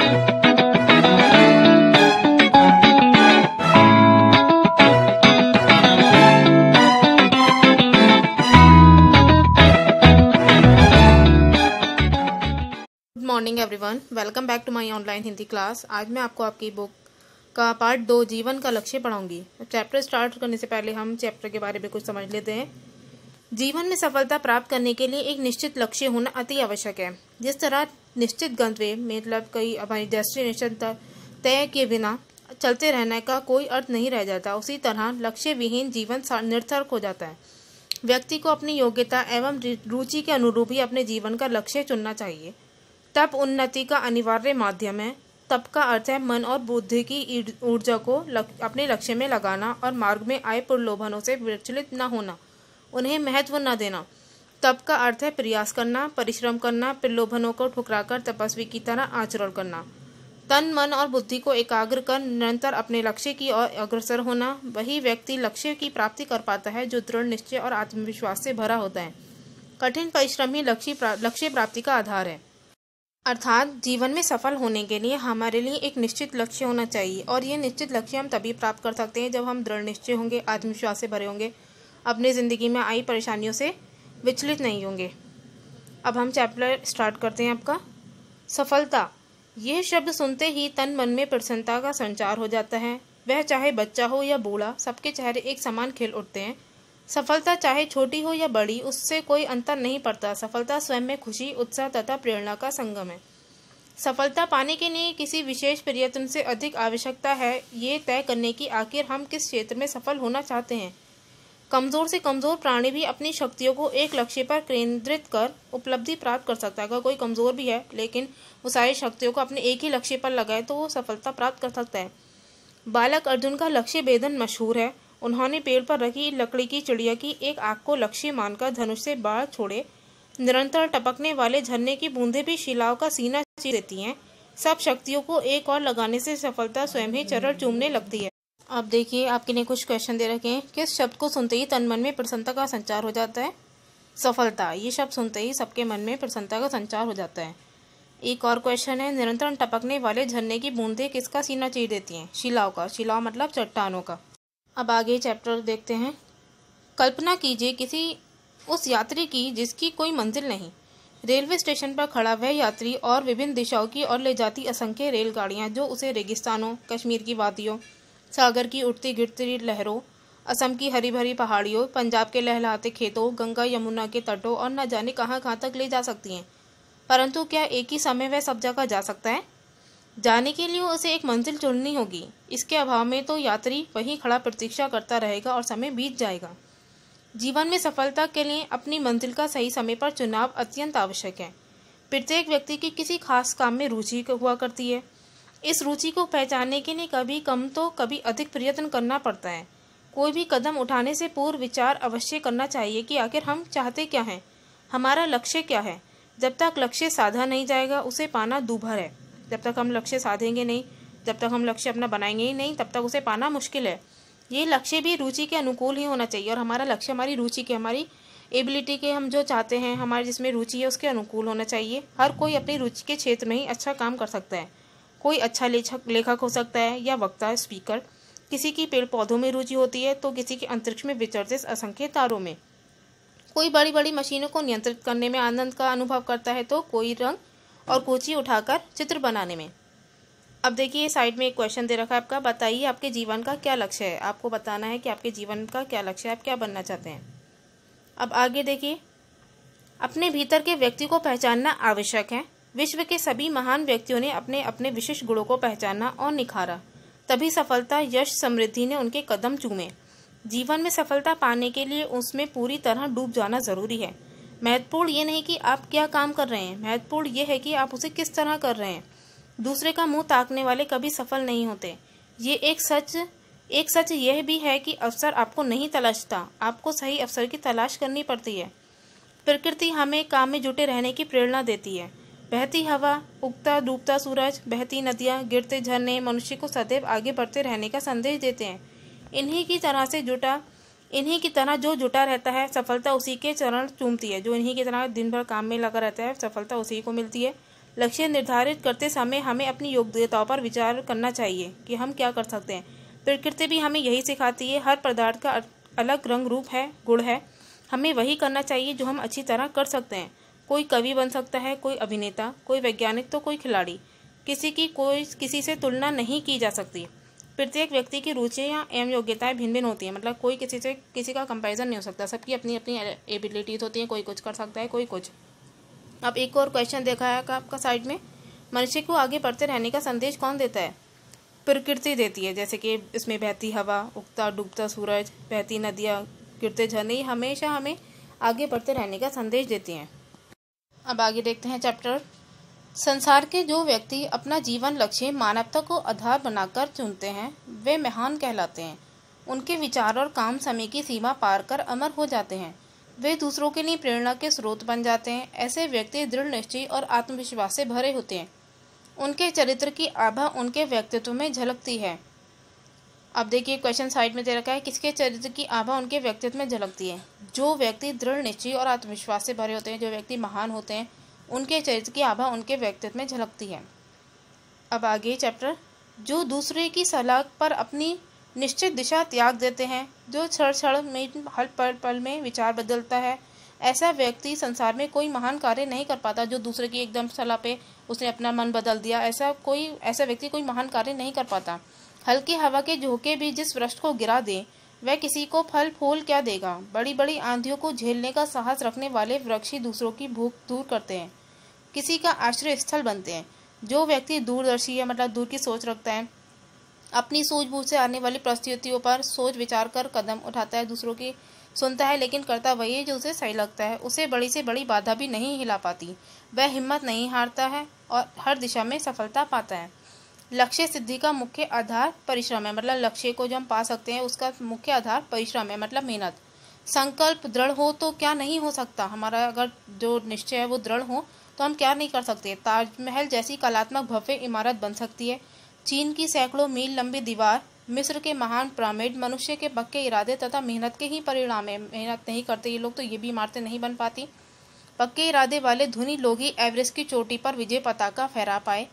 morning everyone welcome back to my online Hindi class आज मैं आपको आपकी बुक का पार्ट दो जीवन का लक्ष्य पढ़ाऊंगी चैप्टर स्टार्ट करने से पहले हम चैप्टर के बारे में कुछ समझ लेते हैं जीवन में सफलता प्राप्त करने के लिए एक निश्चित लक्ष्य होना अति आवश्यक है जिस तरह निश्चित गंतव्य मतलब कई हमारी डेस्टिनेशन तक तय के बिना चलते रहने का कोई अर्थ नहीं रह जाता उसी तरह लक्ष्य विहीन जीवन निर्थक हो जाता है व्यक्ति को अपनी योग्यता एवं रुचि के अनुरूप ही अपने जीवन का लक्ष्य चुनना चाहिए तप उन्नति का अनिवार्य माध्यम है तप का अर्थ है मन और बुद्धि की ऊर्जा को लक, अपने लक्ष्य में लगाना और मार्ग में आए प्रलोभनों से विचलित न होना उन्हें महत्व न देना तप का अर्थ है प्रयास करना परिश्रम करना प्रलोभनों को ठुकराकर तपस्वी की तरह आचरण करना तन मन और बुद्धि को एकाग्र कर निरंतर अपने लक्ष्य की ओर अग्रसर होना वही व्यक्ति लक्ष्य की प्राप्ति कर पाता है जो दृढ़ निश्चय और आत्मविश्वास से भरा होता है कठिन परिश्रम ही लक्ष्य प्रा, लक्ष्य प्राप्ति का आधार है अर्थात जीवन में सफल होने के लिए हमारे लिए एक निश्चित लक्ष्य होना चाहिए और ये निश्चित लक्ष्य हम तभी प्राप्त कर सकते हैं जब हम दृढ़ निश्चय होंगे आत्मविश्वास से भरे होंगे अपनी ज़िंदगी में आई परेशानियों से विचलित नहीं होंगे अब हम चैप्टर स्टार्ट करते हैं आपका सफलता यह शब्द सुनते ही तन मन में प्रसन्नता का संचार हो जाता है वह चाहे बच्चा हो या बूढ़ा सबके चेहरे एक समान खेल उठते हैं सफलता चाहे छोटी हो या बड़ी उससे कोई अंतर नहीं पड़ता सफलता स्वयं में खुशी उत्साह तथा प्रेरणा का संगम है सफलता पाने के लिए किसी विशेष प्रयत्न से अधिक आवश्यकता है ये तय करने की आखिर हम किस क्षेत्र में सफल होना चाहते हैं कमजोर से कमजोर प्राणी भी अपनी शक्तियों को एक लक्ष्य पर केंद्रित कर उपलब्धि प्राप्त कर सकता है अगर कोई कमजोर भी है लेकिन वो सारी शक्तियों को अपने एक ही लक्ष्य पर लगाए तो वो सफलता प्राप्त कर सकता है बालक अर्जुन का लक्ष्य भेदन मशहूर है उन्होंने पेड़ पर रखी लकड़ी की चिड़िया की एक आग को लक्ष्य मानकर धनुष से बाढ़ छोड़े निरंतर टपकने वाले झरने की बूंदें भी शिलाओं का सीना देती हैं सब शक्तियों को एक और लगाने से सफलता स्वयं ही चरण चूमने लगती है अब देखिए आपके लिए कुछ क्वेश्चन दे रखे हैं किस शब्द को सुनते ही तन मन में प्रसन्नता का संचार हो जाता है सफलता ये शब्द सुनते ही सबके मन में प्रसन्नता का संचार हो जाता है एक और क्वेश्चन है निरंतर टपकने वाले झरने की बूंदें किसका सीना चीर देती हैं शिलाओं का शिलाओं मतलब चट्टानों का अब आगे चैप्टर देखते हैं कल्पना कीजिए किसी उस यात्री की जिसकी कोई मंजिल नहीं रेलवे स्टेशन पर खड़ा वह यात्री और विभिन्न दिशाओं की ओर ले जाती असंख्य रेलगाड़ियाँ जो उसे रेगिस्तानों कश्मीर की वादियों सागर की उठती गिरती लहरों असम की हरी भरी पहाड़ियों पंजाब के लहलाते खेतों गंगा यमुना के तटों और न जाने कहाँ कहाँ तक ले जा सकती हैं परंतु क्या एक ही समय वह सब जगह जा सकता है जाने के लिए उसे एक मंजिल चुननी होगी इसके अभाव में तो यात्री वहीं खड़ा प्रतीक्षा करता रहेगा और समय बीत जाएगा जीवन में सफलता के लिए अपनी मंजिल का सही समय पर चुनाव अत्यंत आवश्यक है प्रत्येक व्यक्ति की किसी खास काम में रुचि हुआ करती है इस रुचि को पहचानने के लिए कभी कम तो कभी अधिक प्रयत्न करना पड़ता है कोई भी कदम उठाने से पूर्व विचार अवश्य करना चाहिए कि आखिर हम चाहते क्या हैं हमारा लक्ष्य क्या है जब तक लक्ष्य साधा नहीं जाएगा उसे पाना दूभर है जब तक हम लक्ष्य साधेंगे नहीं जब तक हम लक्ष्य अपना बनाएंगे ही नहीं तब तक उसे पाना मुश्किल है ये लक्ष्य भी रुचि के अनुकूल ही होना चाहिए और हमारा लक्ष्य हमारी रुचि के हमारी एबिलिटी के हम जो चाहते हैं हमारे जिसमें रुचि है उसके अनुकूल होना चाहिए हर कोई अपनी रुचि के क्षेत्र में ही अच्छा काम कर सकता है कोई अच्छा लेखक लेखक हो सकता है या वक्ता स्पीकर किसी की पेड़ पौधों में रुचि होती है तो किसी के अंतरिक्ष में विचरते असंख्य तारों में कोई बड़ी बड़ी मशीनों को नियंत्रित करने में आनंद का अनुभव करता है तो कोई रंग और कोची उठाकर चित्र बनाने में अब देखिए साइड में एक क्वेश्चन दे रखा है आपका बताइए आपके जीवन का क्या लक्ष्य है आपको बताना है कि आपके जीवन का क्या लक्ष्य है आप क्या बनना चाहते हैं अब आगे देखिए अपने भीतर के व्यक्ति को पहचानना आवश्यक है विश्व के सभी महान व्यक्तियों ने अपने अपने विशिष्ट गुणों को पहचाना और निखारा तभी सफलता यश समृद्धि ने उनके कदम चूमे जीवन में सफलता पाने के लिए उसमें पूरी तरह डूब जाना ज़रूरी है महत्वपूर्ण ये नहीं कि आप क्या काम कर रहे हैं महत्वपूर्ण ये है कि आप उसे किस तरह कर रहे हैं दूसरे का मुंह ताकने वाले कभी सफल नहीं होते ये एक सच एक सच यह भी है कि अवसर आपको नहीं तलाशता आपको सही अवसर की तलाश करनी पड़ती है प्रकृति हमें काम में जुटे रहने की प्रेरणा देती है बहती हवा उगता डूबता सूरज बहती नदियाँ गिरते झरने मनुष्य को सदैव आगे बढ़ते रहने का संदेश देते हैं इन्हीं की तरह से जुटा इन्हीं की तरह जो जुटा रहता है सफलता उसी के चरण चूमती है जो इन्हीं की तरह दिन भर काम में लगा रहता है सफलता उसी को मिलती है लक्ष्य निर्धारित करते समय हमें अपनी योग्यताओं पर विचार करना चाहिए कि हम क्या कर सकते हैं प्रकृति भी हमें यही सिखाती है हर पदार्थ का अलग रंग रूप है गुण है हमें वही करना चाहिए जो हम अच्छी तरह कर सकते हैं कोई कवि बन सकता है कोई अभिनेता कोई वैज्ञानिक तो कोई खिलाड़ी किसी की कोई किसी से तुलना नहीं की जा सकती प्रत्येक व्यक्ति की रुचियाँ एवं योग्यताएं भिन्न भिन्न होती हैं मतलब कोई किसी से किसी का कंपैरिजन नहीं हो सकता सबकी अपनी अपनी एबिलिटीज़ होती हैं कोई कुछ कर सकता है कोई कुछ अब एक और क्वेश्चन देखा है आपका साइड में मनुष्य को आगे बढ़ते रहने का संदेश कौन देता है प्रकृति देती है जैसे कि इसमें बहती हवा उगता डूबता सूरज बहती नदियाँ गिरते झरने हमेशा हमें आगे बढ़ते रहने का संदेश देती हैं अब आगे देखते हैं चैप्टर संसार के जो व्यक्ति अपना जीवन लक्ष्य मानवता को आधार बनाकर चुनते हैं वे महान कहलाते हैं उनके विचार और काम समय की सीमा पार कर अमर हो जाते हैं वे दूसरों के लिए प्रेरणा के स्रोत बन जाते हैं ऐसे व्यक्ति दृढ़ निश्चय और आत्मविश्वास से भरे होते हैं उनके चरित्र की आभा उनके व्यक्तित्व में झलकती है अब देखिए क्वेश्चन साइड में दे रखा है किसके चरित्र की आभा उनके व्यक्तित्व में झलकती है जो व्यक्ति दृढ़ निश्चय और आत्मविश्वास से भरे होते हैं जो व्यक्ति महान होते हैं उनके चरित्र की आभा उनके व्यक्तित्व में झलकती है अब आगे चैप्टर जो दूसरे की सलाह पर अपनी निश्चित दिशा त्याग देते हैं जो क्षण क्षण में हर पल पल में विचार बदलता है ऐसा व्यक्ति संसार में कोई महान कार्य नहीं कर पाता जो दूसरे की एकदम सलाह पे उसने अपना मन बदल दिया ऐसा कोई ऐसा व्यक्ति कोई महान कार्य नहीं कर पाता हल्की हवा के झोंके भी जिस वृक्ष को गिरा दें वह किसी को फल फूल क्या देगा बड़ी बड़ी आंधियों को झेलने का साहस रखने वाले वृक्ष ही दूसरों की भूख दूर करते हैं किसी का आश्रय स्थल बनते हैं जो व्यक्ति दूरदर्शी है मतलब दूर की सोच रखता है अपनी सूझबूझ से आने वाली परिस्थितियों पर सोच विचार कर कदम उठाता है दूसरों की सुनता है लेकिन करता वही है जो उसे सही लगता है उसे बड़ी से बड़ी बाधा भी नहीं हिला पाती वह हिम्मत नहीं हारता है और हर दिशा में सफलता पाता है लक्ष्य सिद्धि का मुख्य आधार परिश्रम है मतलब लक्ष्य को जो हम पा सकते हैं उसका मुख्य आधार परिश्रम है मतलब मेहनत संकल्प दृढ़ हो तो क्या नहीं हो सकता हमारा अगर जो निश्चय है वो दृढ़ हो तो हम क्या नहीं कर सकते ताजमहल जैसी कलात्मक भव्य इमारत बन सकती है चीन की सैकड़ों मील लंबी दीवार मिस्र के महान पिरामिड मनुष्य के पक्के इरादे तथा मेहनत के ही परिणाम है मेहनत नहीं करते ये लोग तो ये भी इमारतें नहीं बन पाती पक्के इरादे वाले धुनी लोग ही एवरेस्ट की चोटी पर विजय पताका फहरा पाए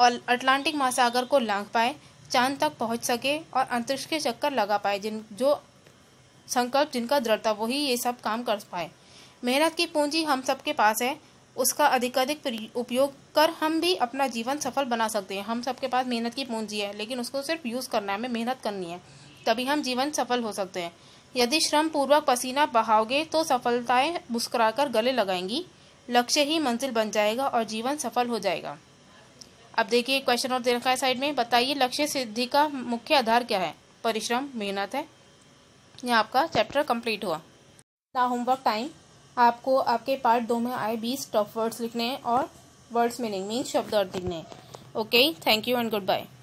और अटलांटिक महासागर को लांघ पाए चांद तक पहुंच सके और अंतरिक्ष के चक्कर लगा पाए जिन जो संकल्प जिनका दृढ़ता वही ये सब काम कर पाए मेहनत की पूंजी हम सबके पास है उसका अधिकाधिक उपयोग कर हम भी अपना जीवन सफल बना सकते हैं हम सबके पास मेहनत की पूंजी है लेकिन उसको सिर्फ यूज़ करना है हमें मेहनत करनी है तभी हम जीवन सफल हो सकते हैं यदि श्रम पूर्वक पसीना बहाओगे तो सफलताएं मुस्कुराकर गले लगाएंगी लक्ष्य ही मंजिल बन जाएगा और जीवन सफल हो जाएगा अब देखिए क्वेश्चन और दे रखा है साइड में बताइए लक्ष्य सिद्धि का मुख्य आधार क्या है परिश्रम मेहनत है यह आपका चैप्टर कंप्लीट हुआ ना होमवर्क टाइम आपको आपके पार्ट दो में आए बीस टॉप वर्ड्स लिखने हैं और वर्ड्स मीनिंग मीन्स शब्द और लिखने हैं okay thank you and good bye